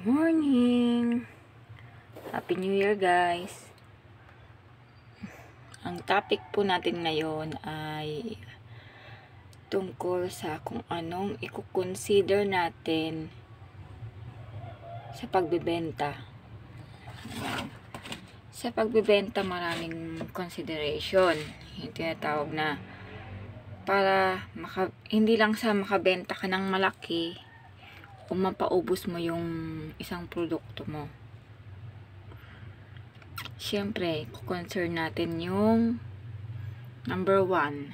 morning! Happy New Year guys! Ang topic po natin ngayon ay tungkol sa kung anong i-consider natin sa pagbebenta. Sa pagbebenta maraming consideration. Yung tinatawag na para maka, hindi lang sa makabenta ka ng malaki kung mapaubos mo yung isang produkto mo. Siyempre, concern natin yung number one,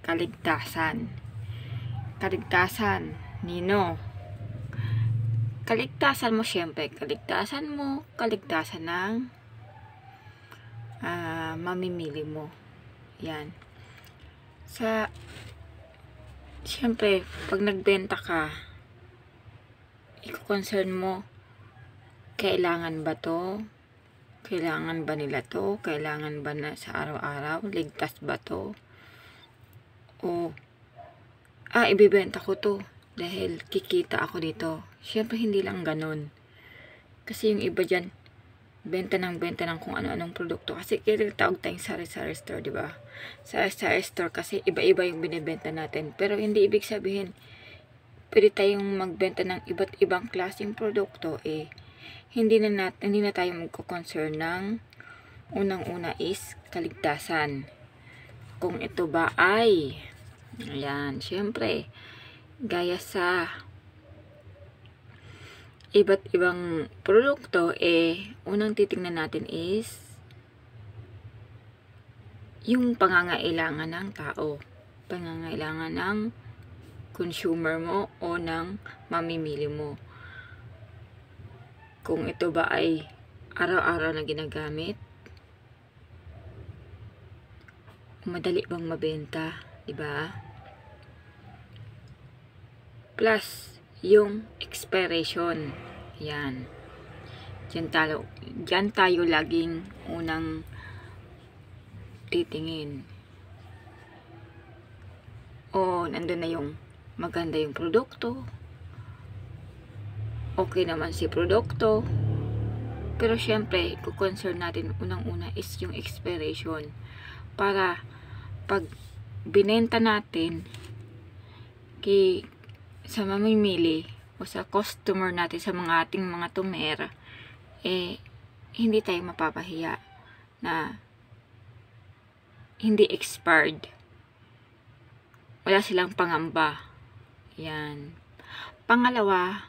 kaligtasan. Kaligtasan, nino. Kaligtasan mo, siyempre, kaligtasan mo, kaligtasan ng uh, mamimili mo. Yan. Sa, siyempre, pag nagbenta ka, i-concern mo, kailangan ba to? Kailangan ba nila to? Kailangan ba na sa araw-araw? Ligtas ba to? O, ah, ibibenta ko to dahil kikita ako dito. syempre hindi lang ganun. Kasi yung iba dyan, benta ng benta ng kung ano-anong produkto. Kasi kailangan tawag tayong sari-sari store, di ba? Sari-sari store kasi iba-iba yung binibenta natin. Pero hindi ibig sabihin, pwede tayong magbenta ng iba't ibang klaseng produkto eh hindi na natin hindi na tayo magko-concern ng unang-una is kaligtasan. Kung ito ba ay ayan, syempre gaya sa iba't ibang produkto eh unang titingnan natin is yung pangangailangan ng tao, pangangailangan ng consumer mo o ng mamimili mo. Kung ito ba ay araw-araw na ginagamit, madali bang mabenta, di ba? Plus, yung expiration. Yan. Diyan tayo, diyan tayo laging unang titingin. Oh, nandun na yung maganda yung produkto okay naman si produkto pero syempre concern natin unang una is yung expiration para pag binenta natin kay sa mamimili o sa customer natin sa mga ating mga tumera eh hindi tayo mapapahiya na hindi expired wala silang pangamba yan. Pangalawa,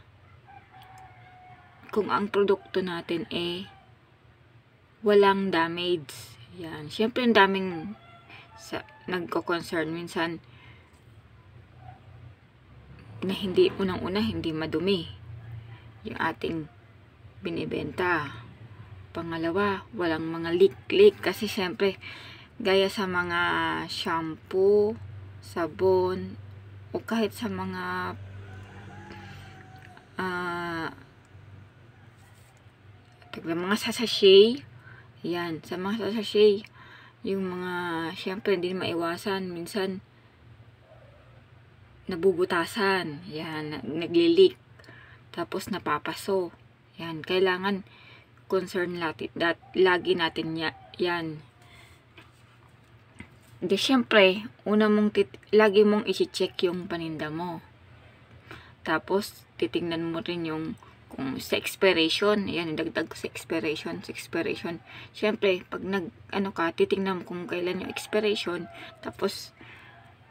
kung ang produkto natin eh walang damage. Yan. Siyempre, ang daming sa, nagko-concern. Minsan, na hindi, unang-una, hindi madumi yung ating binibenta. Pangalawa, walang mga leak-leak. Kasi, siyempre, gaya sa mga shampoo, sabon, o kahit sa mga uh, mga sasashay yan, sa mga sasashay yung mga, syempre hindi maiwasan minsan nabubutasan yan, naglilik tapos napapaso yan, kailangan concern lati, dat, lagi natin yan hindi, syempre, una mong tit- lagi mong i check yung paninda mo. Tapos, titingnan mo rin yung kung sa expiration, yan, dagdag sa expiration, sa expiration. Syempre, pag nag, ano ka, titingnan mo kung kailan yung expiration. Tapos,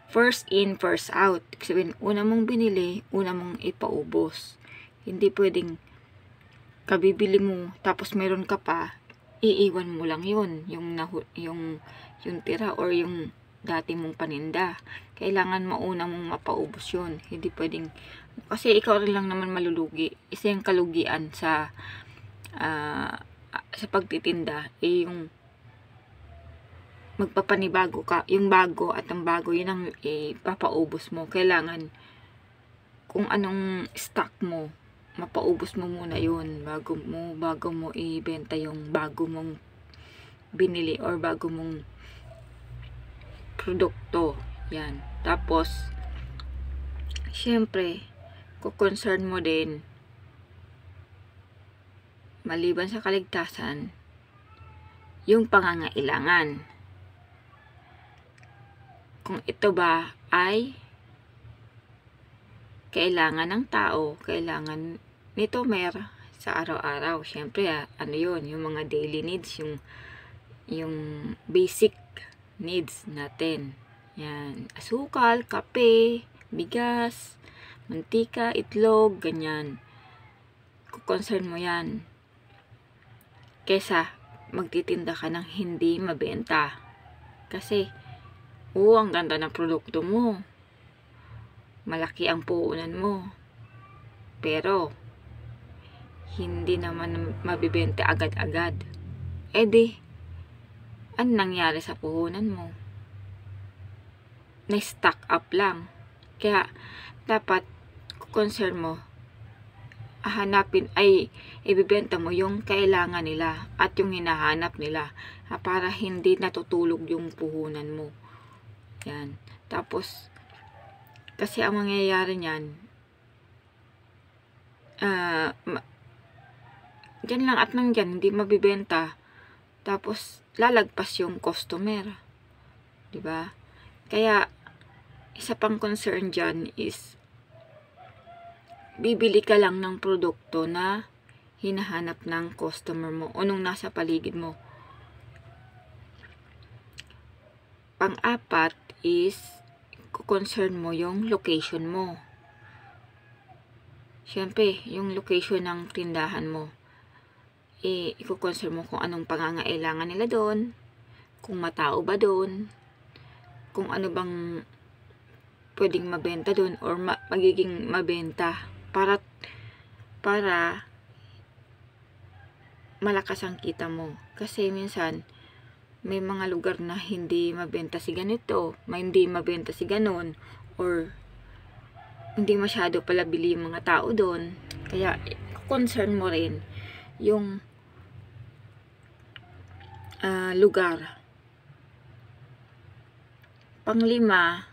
first in, first out. Ibig sabihin, una mong binili, una mong ipaubos. Hindi pwedeng kabibili mo, tapos meron ka pa, iiwan mo lang yun, yung, yung yung tira or yung dati mong paninda. Kailangan mauna mong mapaubos yun. Hindi pwedeng, kasi ikaw rin lang naman malulugi. Isa yung kalugian sa, uh, sa pagtitinda, eh yung magpapanibago ka, yung bago at ang bago, yun ang ipapaubos eh, mo. Kailangan, kung anong stock mo, mapaubos mo muna yun bago mo, bago mo ibenta yung bago mong binili or bago mong produkto. Yan. Tapos, syempre, kukoncern mo din, maliban sa kaligtasan, yung pangangailangan. Kung ito ba ay kailangan ng tao, kailangan nito mer sa araw-araw. Siyempre, ah, ano yon yung mga daily needs, yung, yung basic needs natin. Yan. Asukal, kape, bigas, mantika, itlog, ganyan. Kukoncern mo yan. Kesa magtitinda ka ng hindi mabenta. Kasi, oo, ang ganda ng produkto mo. Malaki ang puunan mo. Pero, hindi naman mabibenta agad-agad. Eh di, ano nangyari sa puhunan mo? Na-stack up lang. Kaya, dapat, concern mo, hahanapin ay ibibenta mo yung kailangan nila at yung hinahanap nila ah, para hindi natutulog yung puhunan mo. Yan. Tapos, kasi ang mangyayari niyan, ah, uh, dyan lang at nang dyan, hindi mabibenta tapos, lalagpas yung customer. 'Di ba Kaya, isa pang concern diyan is, bibili ka lang ng produkto na hinahanap ng customer mo o nung nasa paligid mo. Pang-apat is, concern mo yung location mo. Siyempre, yung location ng tindahan mo eh, i-consider mo kung anong pangangailangan nila doon, kung matao ba doon, kung ano bang pwedeng mabenta doon or ma magiging mabenta para para malakas ang kita mo. Kasi minsan, may mga lugar na hindi mabenta si ganito, may hindi mabenta si ganon, or hindi masyado pala bili yung mga tao doon. Kaya, concern mo rin yung uh, lugar. Panglima,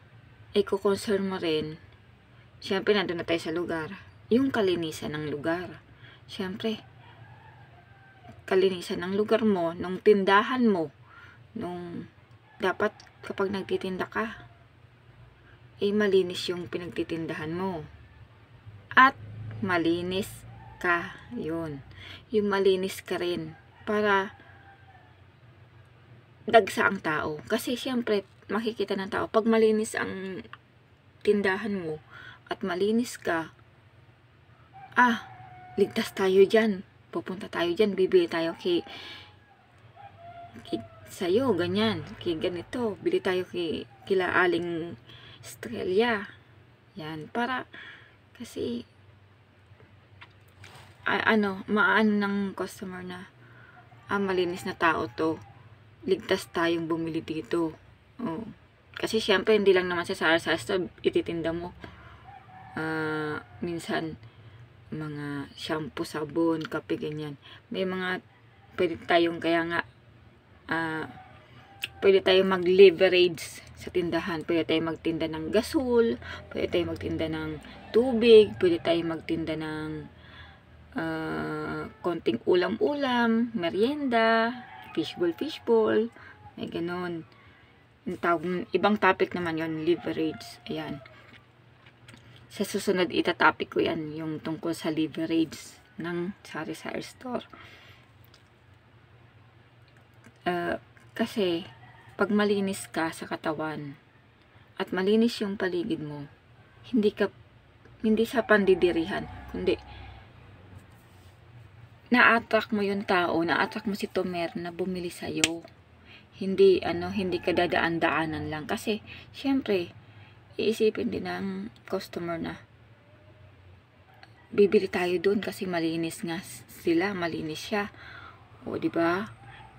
ay kukonserve mo rin. syempre nandun na tayo sa lugar. Yung kalinisan ng lugar. Syempre, kalinisan ng lugar mo, nung tindahan mo, nung dapat kapag nagtitinda ka, ay eh, malinis yung pinagtitindahan mo. At malinis ka. Yun. Yung malinis ka rin. Para dagsa ang tao. Kasi siyempre, makikita ng tao, pag malinis ang tindahan mo at malinis ka, ah, ligtas tayo dyan. Pupunta tayo dyan, bibili tayo kay, kay sa'yo, ganyan, kay ganito. Bili tayo kay, kila aling Australia. Yan, para, kasi, a, ano, maano ng customer na, ah, malinis na tao to ligtas tayong bumili dito. Oh. Kasi siyempre, hindi lang naman sa Sara-Sara to ititinda mo. Uh, minsan, mga shampoo, sabon, kape, ganyan. May mga, pwede tayong, kaya nga, uh, pwede tayong mag-leverage sa tindahan. Pwede tayong magtinda ng gasol, pwede tayong magtinda ng tubig, pwede tayong magtinda ng uh, konting ulam-ulam, merienda, fishbowl, fishbowl. May ganun. Yung tawag, ibang topic naman yon leverage. Ayan. Sa susunod, itatopic ko yan, yung tungkol sa leverage ng sari-sari store. Uh, kasi, pag malinis ka sa katawan, at malinis yung paligid mo, hindi ka, hindi sa pandidirihan, kundi, na-attract mo yung tao, na-attract mo si Tomer na bumili sa'yo. Hindi, ano, hindi ka dadaan-daanan lang. Kasi, syempre, iisipin din ng customer na bibili tayo doon kasi malinis nga sila, malinis siya. O, di ba?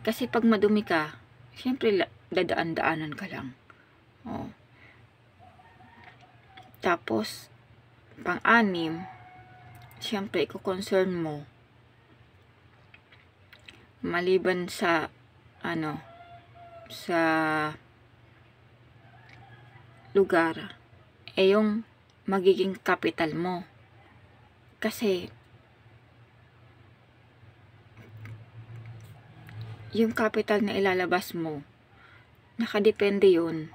Kasi pag madumi ka, syempre, dadaan-daanan ka lang. O. Tapos, pang-anim, syempre, iko-concern mo maliban sa ano sa lugar eh yung magiging capital mo kasi yung capital na ilalabas mo nakadepende yun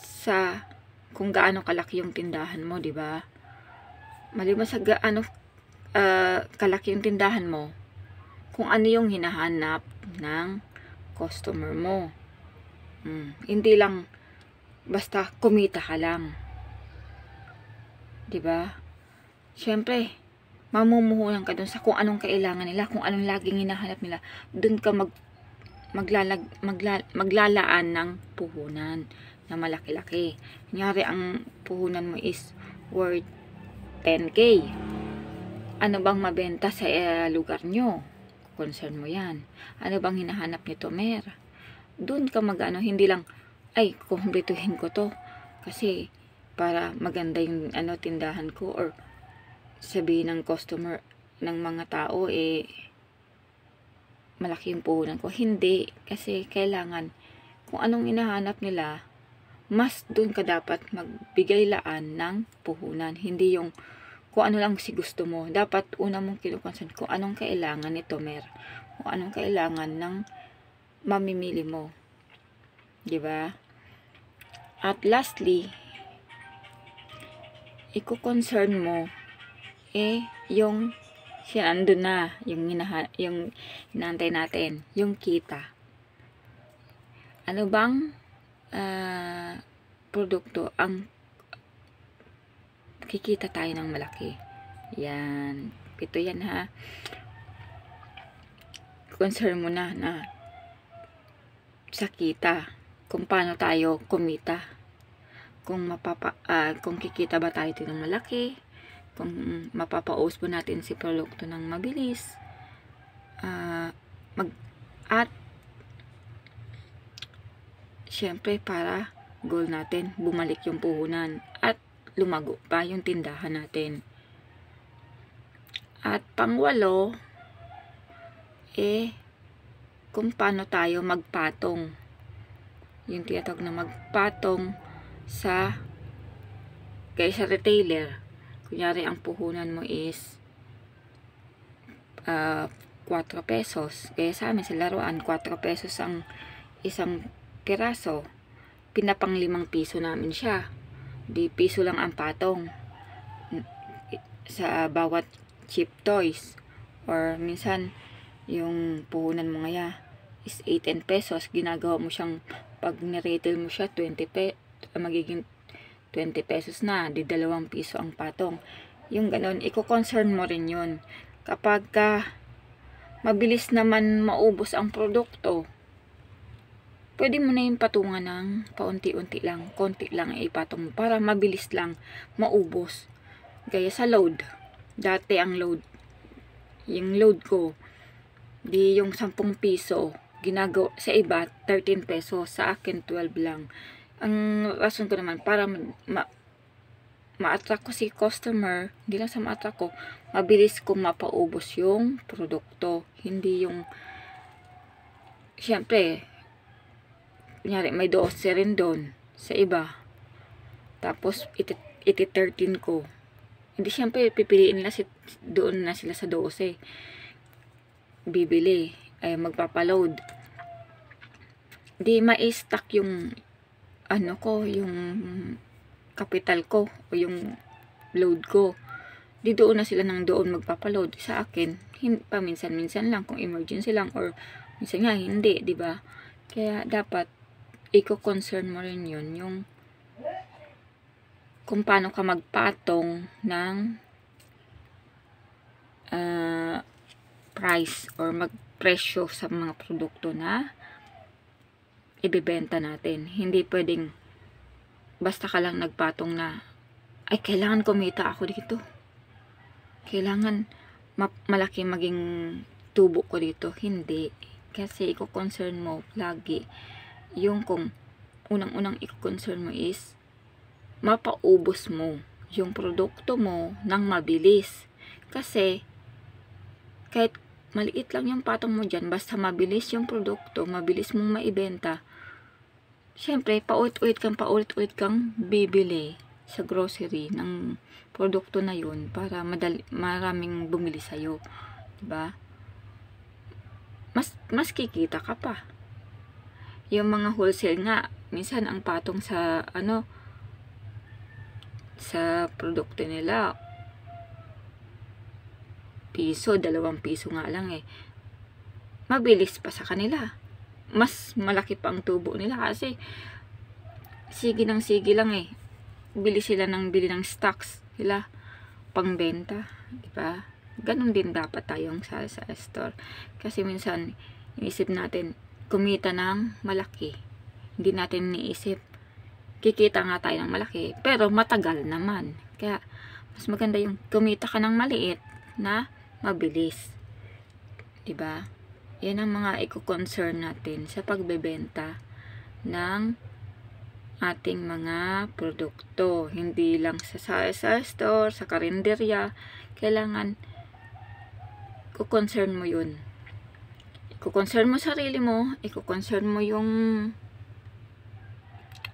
sa kung gaano kalaki yung tindahan mo, di ba? Maliban sa gaano uh, kalaki yung tindahan mo, kung ano yung hinahanap ng customer mo. Hmm. Hindi lang basta kumita ka lang. 'Di ba? Syempre, mamumuhuyan ka dun sa kung anong kailangan nila, kung anong laging hinahanap nila. Dun ka mag maglalag, magla, maglalaan ng puhunan na malaki-laki. Kunyari, ang puhunan mo is worth 10k. Ano bang mabenta sa uh, lugar nyo? concern mo yan. Ano bang hinahanap nito, Mer? Doon ka magano, hindi lang, ay, kumpletuhin ko to. Kasi, para maganda yung ano, tindahan ko or sabihin ng customer ng mga tao, eh, malaki yung puhunan ko. Hindi. Kasi, kailangan, kung anong hinahanap nila, mas doon ka dapat magbigay laan ng puhunan. Hindi yung, kung ano lang si gusto mo. Dapat una mong kinukonsen kung anong kailangan nito mer. Kung anong kailangan ng mamimili mo. 'Di ba? At lastly, iko-concern mo eh yung siya ando na yung hinaha, yung hinantay natin, yung kita. Ano bang uh, produkto ang kikita tayo ng malaki. Yan. Pito yan ha. Concern mo na na sa kita. Kung paano tayo kumita. Kung, mapapa, uh, kung kikita ba tayo ito ng malaki. Kung mapapaos po natin si produkto ng mabilis. Uh, mag, at syempre para goal natin bumalik yung puhunan lumago pa yung tindahan natin. At pangwalo, eh, kung paano tayo magpatong. Yung tinatawag na magpatong sa kaysa retailer. Kunyari, ang puhunan mo is uh, ah, 4 pesos. Kaya sa amin, sa laruan, 4 pesos ang isang piraso. Pinapang 5 piso namin siya di piso lang ang patong sa bawat cheap toys or minsan yung puhunan mo ngaya is 18 pesos ginagawa mo siyang pag niretail mo siya 20 pe ah, magiging 20 pesos na di dalawang piso ang patong yung ganun iko-concern mo rin yun kapag ka mabilis naman maubos ang produkto pwede mo na yung patungan ng paunti-unti lang, konti lang ipatong para mabilis lang maubos. Gaya sa load. Dati ang load, yung load ko, di yung 10 piso, ginagawa sa iba 13 peso, sa akin 12 lang. Ang rason ko naman, para ma ma ko si customer, hindi lang sa ma-attract ko, mabilis ko mapaubos yung produkto, hindi yung, syempre, kunyari may 12 rin doon sa iba tapos iti, iti 13 ko hindi syempre pipiliin nila si, doon na sila sa 12 bibili ay eh, magpapaload di ma-stack yung ano ko yung capital ko o yung load ko di doon na sila ng doon magpapaload sa akin paminsan-minsan lang kung emergency lang or minsan nga hindi di ba kaya dapat i-concern mo rin yun, yung kung paano ka magpatong ng uh, price or magpresyo sa mga produkto na ibibenta natin. Hindi pwedeng basta ka lang nagpatong na ay kailangan kumita ako dito. Kailangan ma malaki maging tubo ko dito. Hindi. Kasi i-concern mo lagi yung kung unang-unang i-concern mo is mapaubos mo yung produkto mo ng mabilis. Kasi, kahit maliit lang yung patong mo dyan, basta mabilis yung produkto, mabilis mong maibenta, syempre, paulit-ulit kang paulit-ulit kang bibili sa grocery ng produkto na yun para madali, maraming bumili sa'yo. Diba? Mas, mas kikita ka pa yung mga wholesale nga, minsan ang patong sa, ano, sa produkto nila, piso, dalawang piso nga lang eh. Mabilis pa sa kanila. Mas malaki pa ang tubo nila kasi sige ng sige lang eh. Bili sila ng bili ng stocks nila pangbenta, 'di ba? ganun din dapat tayong sa, sa store. Kasi minsan, inisip natin, kumita ng malaki. Hindi natin niisip. Kikita nga tayo ng malaki, pero matagal naman. Kaya, mas maganda yung kumita ka ng maliit na mabilis. 'Di ba? Yan ang mga i-concern natin sa pagbebenta ng ating mga produkto. Hindi lang sa, sa, sa store, sa karinderya. Kailangan, ko-concern mo yun Kukoncern mo sarili mo, ikukoncern mo yung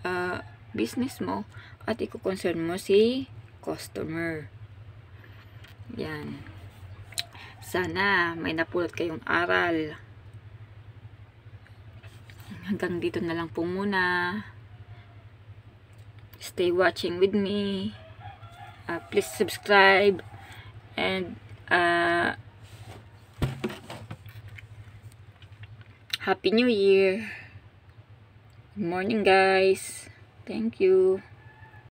uh, business mo, at ikukoncern mo si customer. Yan. Sana may napulot kayong aral. Hanggang dito na lang po muna. Stay watching with me. Uh, please subscribe and uh, Happy New Year! Good morning guys! Thank you!